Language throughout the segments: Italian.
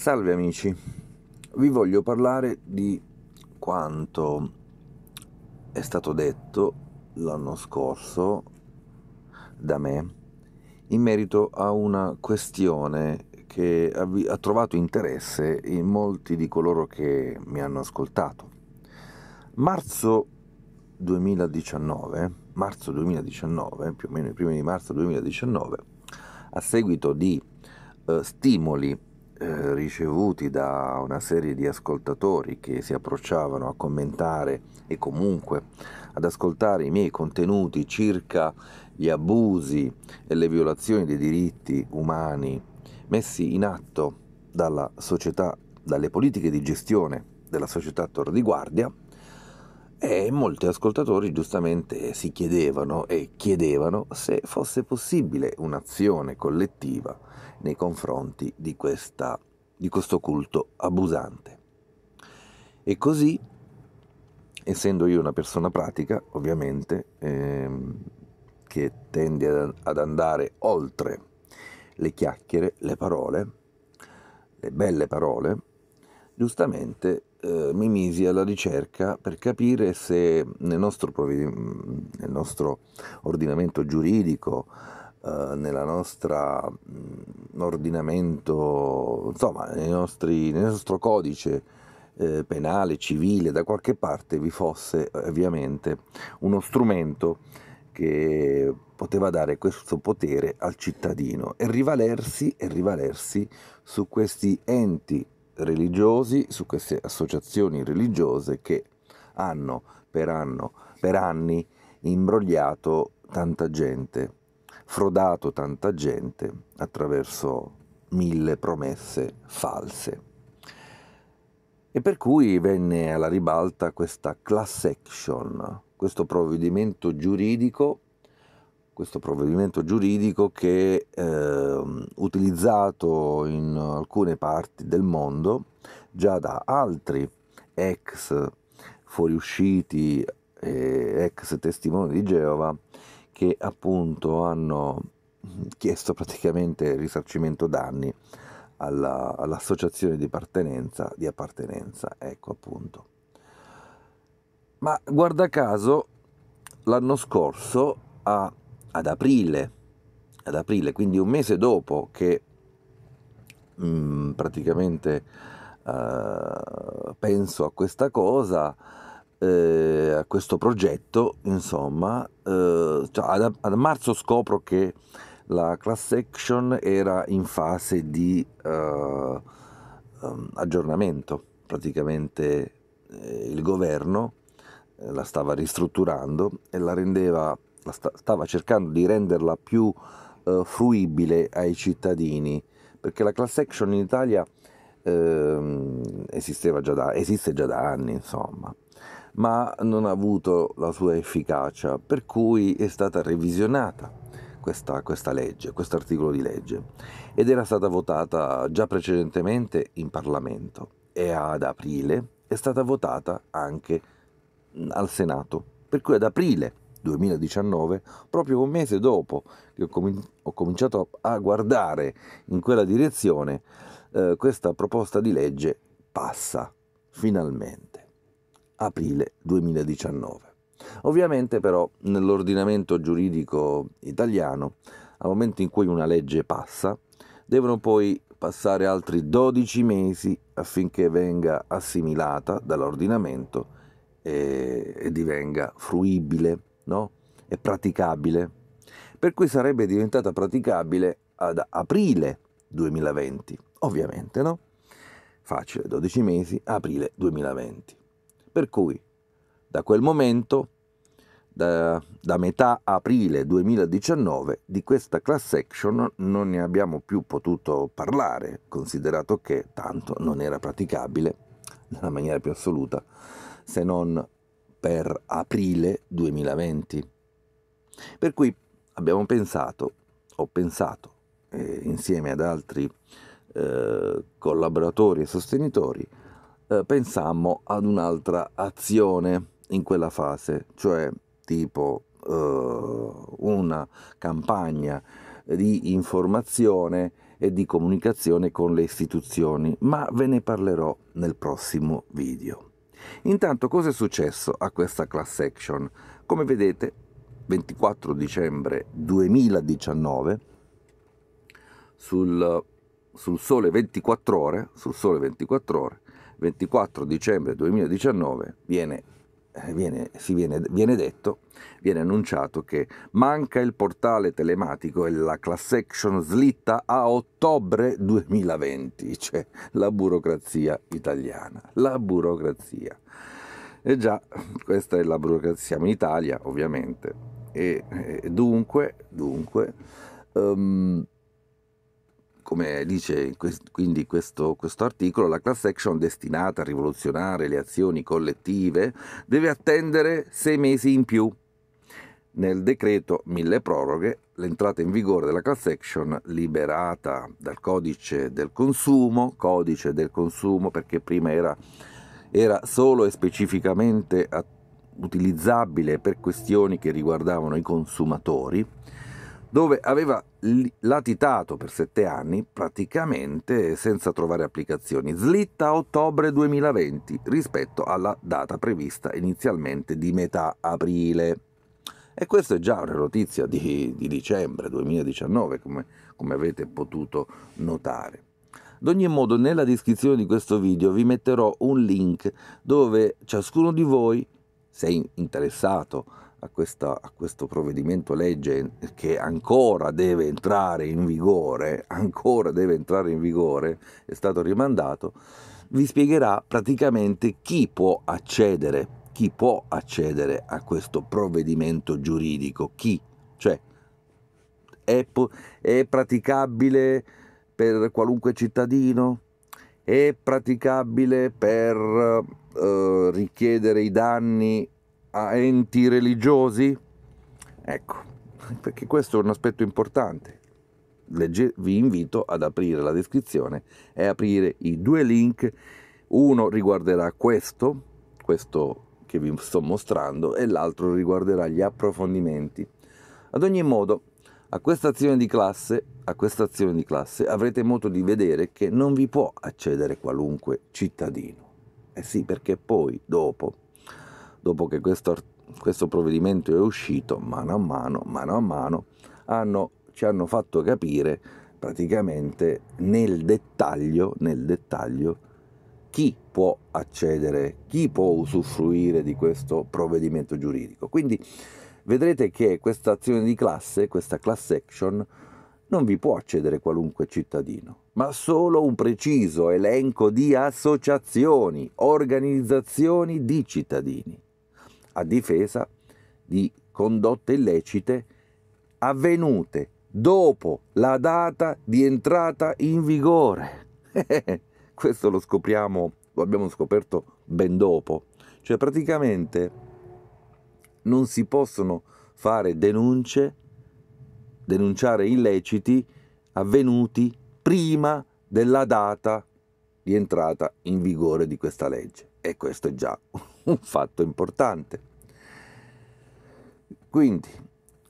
Salve amici, vi voglio parlare di quanto è stato detto l'anno scorso da me in merito a una questione che ha trovato interesse in molti di coloro che mi hanno ascoltato. Marzo 2019, marzo 2019, più o meno i primi di marzo 2019, a seguito di eh, stimoli eh, ricevuti da una serie di ascoltatori che si approcciavano a commentare e comunque ad ascoltare i miei contenuti circa gli abusi e le violazioni dei diritti umani messi in atto dalla società, dalle politiche di gestione della società Tor di Guardia, e molti ascoltatori giustamente si chiedevano e chiedevano se fosse possibile un'azione collettiva nei confronti di, questa, di questo culto abusante. E così, essendo io una persona pratica, ovviamente, ehm, che tende ad, ad andare oltre le chiacchiere, le parole, le belle parole, giustamente eh, mi misi alla ricerca per capire se nel nostro, nel nostro ordinamento giuridico, eh, nel nostro mm, ordinamento, insomma, nostri, nel nostro codice eh, penale, civile, da qualche parte vi fosse eh, ovviamente uno strumento che poteva dare questo potere al cittadino e rivalersi, e rivalersi su questi enti religiosi, su queste associazioni religiose che hanno per, anno, per anni imbrogliato tanta gente, frodato tanta gente attraverso mille promesse false. E per cui venne alla ribalta questa class action, questo provvedimento giuridico questo provvedimento giuridico che eh, utilizzato in alcune parti del mondo già da altri ex fuoriusciti e ex testimoni di Geova che appunto hanno chiesto praticamente risarcimento danni alla, all'associazione di appartenenza, di appartenenza, ecco appunto. Ma guarda caso l'anno scorso a ad aprile, ad aprile quindi un mese dopo che mh, mm, praticamente uh, penso a questa cosa, eh, a questo progetto, insomma, eh, cioè ad, ad, marzo scopro che la class action era in fase di eh, ehm, aggiornamento, praticamente eh, il governo eh, la stava ristrutturando e la rendeva stava cercando di renderla più eh, fruibile ai cittadini, perché la class action in Italia eh, esisteva già da, esiste già da anni, insomma, ma non ha avuto la sua efficacia, per cui è stata revisionata. Questa, questa legge, questo articolo di legge ed era stata votata già precedentemente in Parlamento e ad aprile è stata votata anche al Senato, per cui ad aprile 2019, proprio un mese dopo che ho, cominciato a, guardare in quella direzione, eh, questa proposta di legge passa finalmente, aprile 2019. Ovviamente però nell'ordinamento giuridico italiano, al momento in cui una legge passa, devono poi passare altri 12 mesi affinché venga assimilata dall'ordinamento e, eh, e divenga fruibile no? È praticabile. Per cui sarebbe diventata praticabile ad aprile 2020, ovviamente, no? Facile, 12 mesi, aprile 2020. Per cui da quel momento, da, da, metà aprile 2019, di questa class action non ne abbiamo più potuto parlare, considerato che tanto non era praticabile nella maniera più assoluta, se non per aprile 2020. Per cui abbiamo pensato, ho pensato eh, insieme ad altri eh, collaboratori e sostenitori, eh, pensammo ad un'altra azione in quella fase, cioè tipo eh, una campagna di informazione e di comunicazione con le istituzioni, ma ve ne parlerò nel prossimo video. Intanto cosa è successo a questa class action? Come vedete, 24 dicembre 2019, sul, sul sole 24 ore, sul sole 24 ore, 24 dicembre 2019 viene eh, viene, viene, viene detto, viene annunciato che manca il portale telematico e la class action slitta a ottobre 2020, cioè la burocrazia italiana, la burocrazia. E già, questa è la burocrazia, siamo in Italia ovviamente, e, e dunque, dunque um, come dice quindi questo, questo, articolo, la class action destinata a rivoluzionare le azioni collettive deve attendere sei mesi in più. Nel decreto mille proroghe, l'entrata in vigore della class action liberata dal codice del consumo, codice del consumo perché prima era, era solo e specificamente utilizzabile per questioni che riguardavano i consumatori, dove aveva latitato per sette anni praticamente senza trovare applicazioni, slitta a ottobre 2020 rispetto alla data prevista inizialmente di metà aprile. E questa è già una notizia di, di dicembre 2019, come, come avete potuto notare. Ad ogni modo, nella descrizione di questo video vi metterò un link dove ciascuno di voi, se interessato a, questa, a, questo provvedimento legge che ancora deve entrare in vigore, ancora deve entrare in vigore, è stato rimandato, vi spiegherà praticamente chi può accedere, chi può accedere a questo provvedimento giuridico, chi, cioè è, è praticabile per qualunque cittadino, è praticabile per eh, richiedere i danni a enti religiosi? Ecco, perché questo è un aspetto importante. Legge, vi invito ad aprire la descrizione e aprire i due link. Uno riguarderà questo, questo che vi sto mostrando, e l'altro riguarderà gli approfondimenti. Ad ogni modo, a questa azione di classe, a questa azione di classe avrete modo di vedere che non vi può accedere qualunque cittadino. Eh sì, perché poi, dopo, dopo che questo, questo provvedimento è uscito, mano a mano, mano a mano, hanno, ci hanno fatto capire praticamente nel dettaglio, nel dettaglio chi può accedere, chi può usufruire di questo provvedimento giuridico. Quindi vedrete che questa azione di classe, questa class action, non vi può accedere qualunque cittadino, ma solo un preciso elenco di associazioni, organizzazioni di cittadini a difesa di condotte illecite avvenute dopo la data di entrata in vigore. Questo lo scopriamo, lo abbiamo scoperto ben dopo. Cioè praticamente non si possono fare denunce, denunciare illeciti avvenuti prima della data di entrata in vigore di questa legge e questo è già un fatto importante. Quindi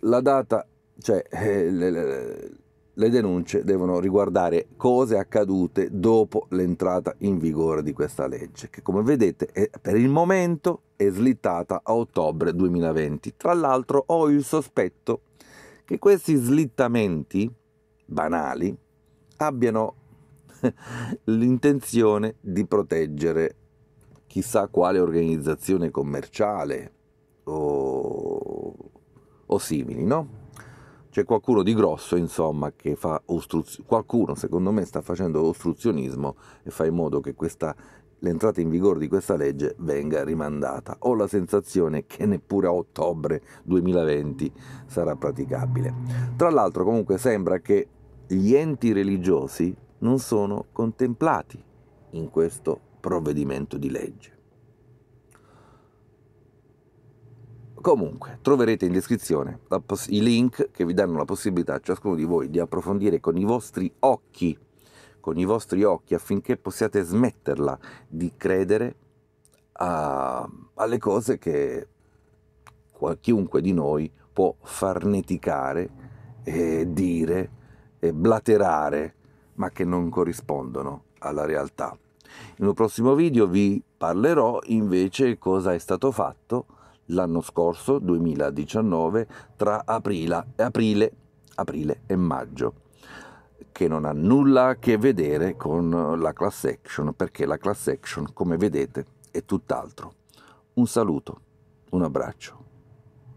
la data, cioè eh, le, le, le denunce devono riguardare cose accadute dopo l'entrata in vigore di questa legge, che come vedete è, per il momento è slittata a ottobre 2020. Tra l'altro ho il sospetto che questi slittamenti banali abbiano l'intenzione di proteggere chissà quale organizzazione commerciale o, o simili, no? C'è qualcuno di grosso, insomma, che fa ostruzionismo, qualcuno secondo me sta facendo ostruzionismo e fa in modo che questa l'entrata in vigore di questa legge venga rimandata. Ho la sensazione che neppure a ottobre 2020 sarà praticabile. Tra l'altro comunque sembra che gli enti religiosi non sono contemplati in questo provvedimento di legge. Comunque, troverete in descrizione pos- i link che vi danno la possibilità a ciascuno di voi di approfondire con i vostri occhi, con i vostri occhi, affinché possiate smetterla di credere a, alle cose che chiunque di noi può farneticare e dire e blaterare, ma che non corrispondono alla realtà. In un prossimo video vi parlerò invece cosa è stato fatto l'anno scorso, 2019, tra aprile, aprile, aprile e maggio che non ha nulla a che vedere con la class action, perché la class action, come vedete, è tutt'altro. Un saluto, un abbraccio.